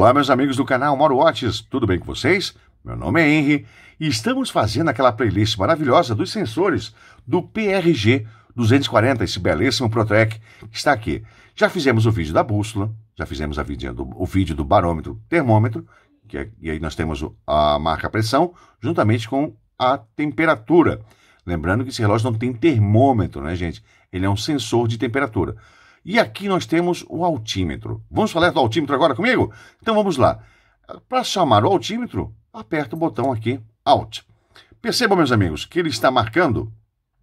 Olá, meus amigos do canal Moro Watches, tudo bem com vocês? Meu nome é Henry e estamos fazendo aquela playlist maravilhosa dos sensores do PRG 240, esse belíssimo ProTrek que está aqui. Já fizemos o vídeo da bússola, já fizemos do, o vídeo do barômetro termômetro, que é, e aí nós temos a marca pressão, juntamente com a temperatura. Lembrando que esse relógio não tem termômetro, né, gente? Ele é um sensor de temperatura. E aqui nós temos o altímetro. Vamos falar do altímetro agora comigo? Então vamos lá. Para chamar o altímetro, aperta o botão aqui, Alt. Percebam, meus amigos, que ele está marcando,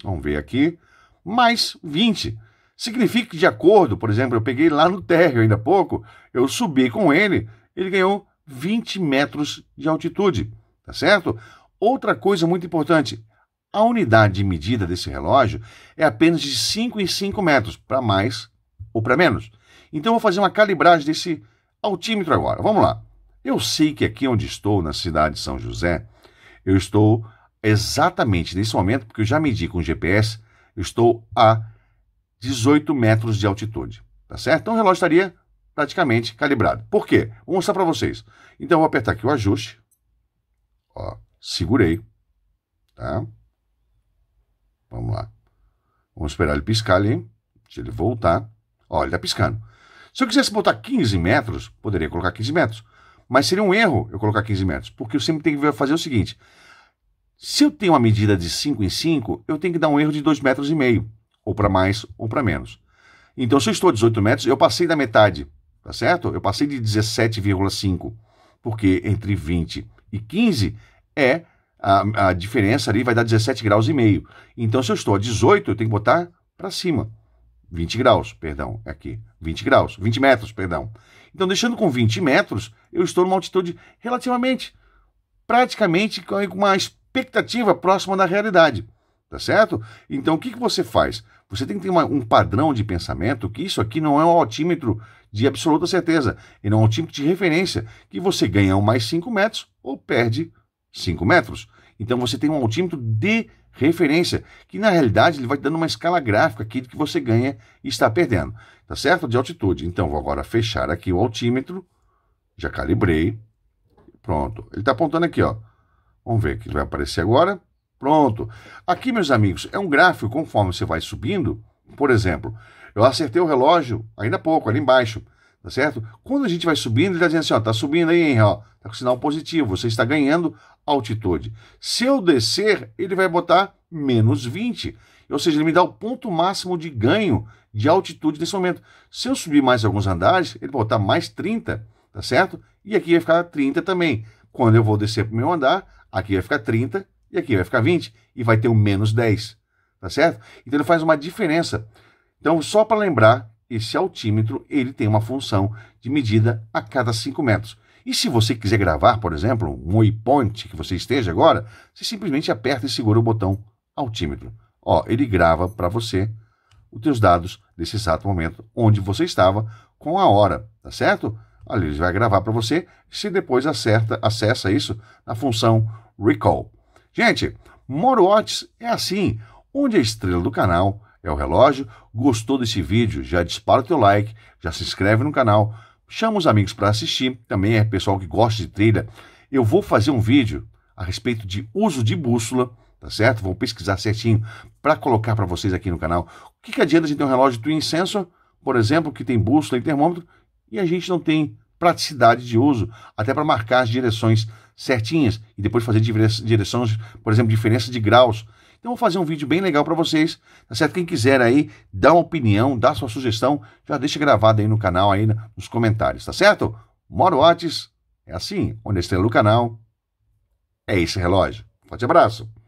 vamos ver aqui, mais 20. Significa que, de acordo, por exemplo, eu peguei lá no térreo ainda há pouco, eu subi com ele, ele ganhou 20 metros de altitude, tá certo? Outra coisa muito importante, a unidade de medida desse relógio é apenas de 5 em 5 metros, para mais ou para menos. Então vou fazer uma calibragem desse altímetro agora. Vamos lá. Eu sei que aqui onde estou, na cidade de São José, eu estou exatamente nesse momento, porque eu já medi com o GPS, eu estou a 18 metros de altitude, tá certo? Então o relógio estaria praticamente calibrado. Por quê? Vou mostrar para vocês. Então eu vou apertar aqui o ajuste, ó, segurei, tá? Vamos lá. Vamos esperar ele piscar ali, Deixa ele voltar. Olha, tá piscando. Se eu quisesse botar 15 metros, poderia colocar 15 metros. Mas seria um erro eu colocar 15 metros, porque eu sempre tenho que fazer o seguinte. Se eu tenho uma medida de 5 em 5, eu tenho que dar um erro de 2,5 metros e meio, ou para mais ou para menos. Então, se eu estou a 18 metros, eu passei da metade, tá certo? Eu passei de 17,5, porque entre 20 e 15 é a, a diferença ali, vai dar 17 graus e meio. Então, se eu estou a 18, eu tenho que botar para cima. 20 graus, perdão, aqui, 20 graus, 20 metros, perdão. Então, deixando com 20 metros, eu estou numa altitude relativamente, praticamente com uma expectativa próxima da realidade, tá certo? Então, o que, que você faz? Você tem que ter uma, um padrão de pensamento que isso aqui não é um altímetro de absoluta certeza, e não é um altímetro de referência, que você ganha um mais 5 metros ou perde 5 metros. Então você tem um altímetro de referência, que na realidade ele vai te dando uma escala gráfica aqui do que você ganha e está perdendo, tá certo? De altitude. Então vou agora fechar aqui o altímetro, já calibrei, pronto. Ele está apontando aqui, ó. Vamos ver o que vai aparecer agora. Pronto. Aqui, meus amigos, é um gráfico conforme você vai subindo. Por exemplo, eu acertei o relógio ainda há pouco, ali embaixo tá certo? Quando a gente vai subindo, ele está dizendo assim, ó, tá subindo aí, hein, ó, tá com sinal positivo, você está ganhando altitude. Se eu descer, ele vai botar menos 20, ou seja, ele me dá o ponto máximo de ganho de altitude nesse momento. Se eu subir mais alguns andares, ele vai botar mais 30, tá certo? E aqui vai ficar 30 também. Quando eu vou descer para o meu andar, aqui vai ficar 30 e aqui vai ficar 20 e vai ter o menos 10, tá certo? Então ele faz uma diferença. Então, só para lembrar esse altímetro ele tem uma função de medida a cada 5 metros. E se você quiser gravar, por exemplo, um waypoint que você esteja agora, você simplesmente aperta e segura o botão altímetro. Ó, ele grava para você os teus dados desse exato momento onde você estava com a hora, tá certo? Ali ele vai gravar para você se depois acerta, acessa isso na função recall. Gente, Morotes é assim, onde a estrela do canal é o relógio. Gostou desse vídeo? Já dispara o teu like, já se inscreve no canal, chama os amigos para assistir, também é pessoal que gosta de trilha. Eu vou fazer um vídeo a respeito de uso de bússola, tá certo? Vou pesquisar certinho para colocar para vocês aqui no canal. O que, que adianta a gente ter um relógio Twin Sensor, por exemplo, que tem bússola e termômetro, e a gente não tem praticidade de uso, até para marcar as direções certinhas e depois fazer direções, por exemplo, diferença de graus então vou fazer um vídeo bem legal para vocês, tá certo? Quem quiser aí dar uma opinião, dar sua sugestão, já deixa gravado aí no canal aí nos comentários, tá certo? Moro Otis, é assim, onde estrela o canal, é esse relógio. Forte abraço!